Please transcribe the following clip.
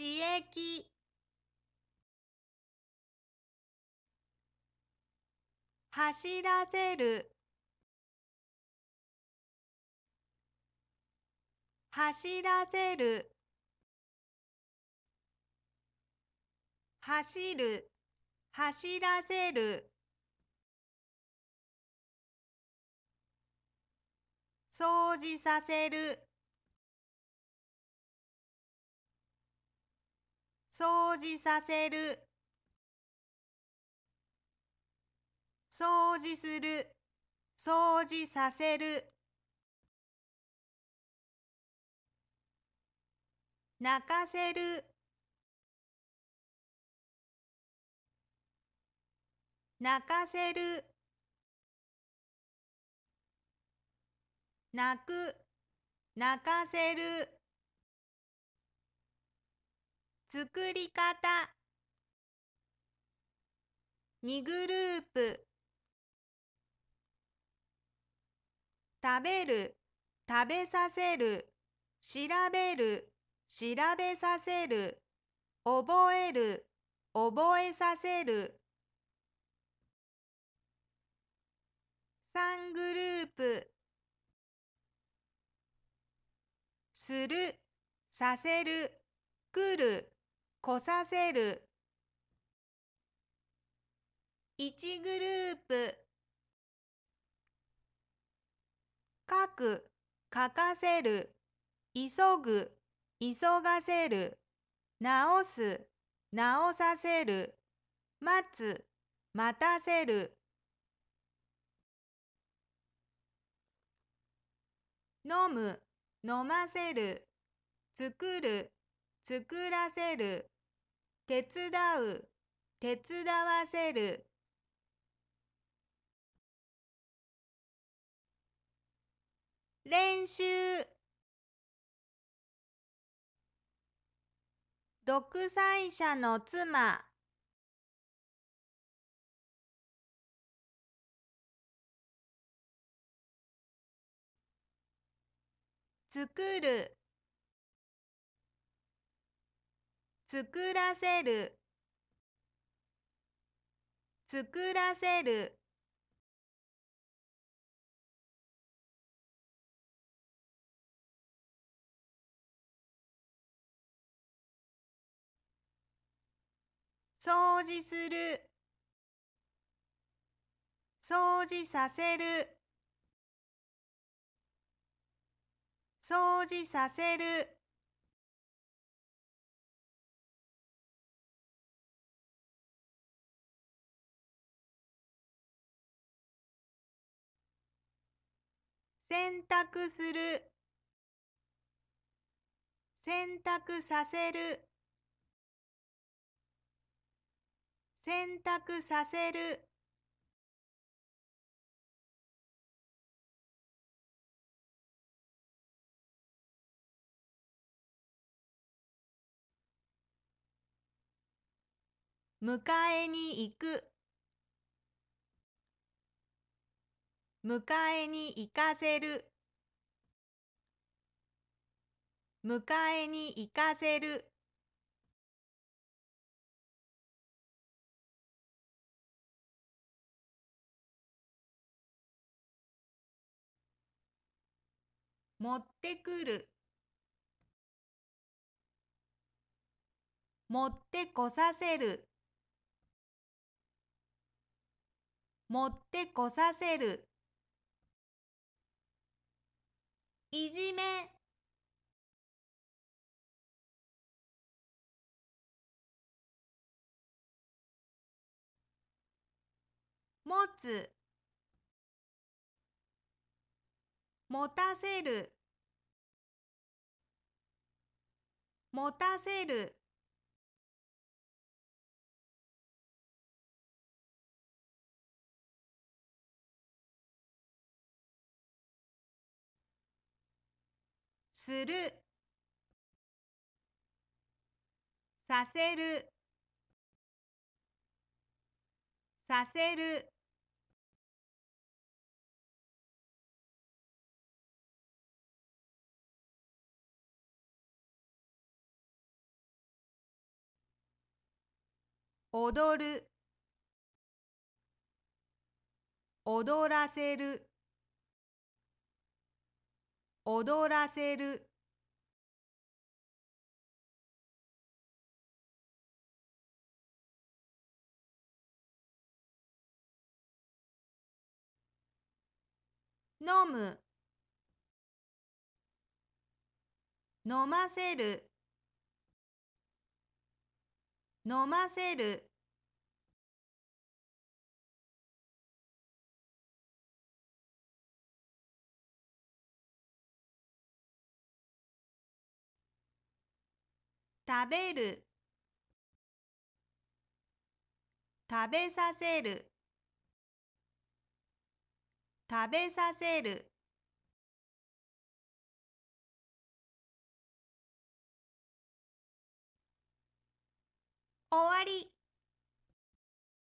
刺激走らせる走らせる走る走らせる掃除させる掃除させる掃除する掃除させる泣かせる泣かせる泣く泣かせる作り方2グループ食べる食べさせる調べる調べさせる覚える覚えさせる3グループするさせる来るこさせる1グループ書く書かせる急ぐ急がせる直す直させる待つ待たせる飲む飲ませる作る作らせる手伝う手伝わせる練習独裁者の妻作る作らせる作らせる掃除する掃除させる掃除させる。選択する選択させる選択させる迎えに行く迎えに行かせる迎えに行かせる持ってくる持ってこさせる持ってこさせるいじめもつ持たせる持たせるするさせるさせる踊る踊らせる踊らせる飲む飲ませる飲ませる食べる食べさせる食べさせる終わり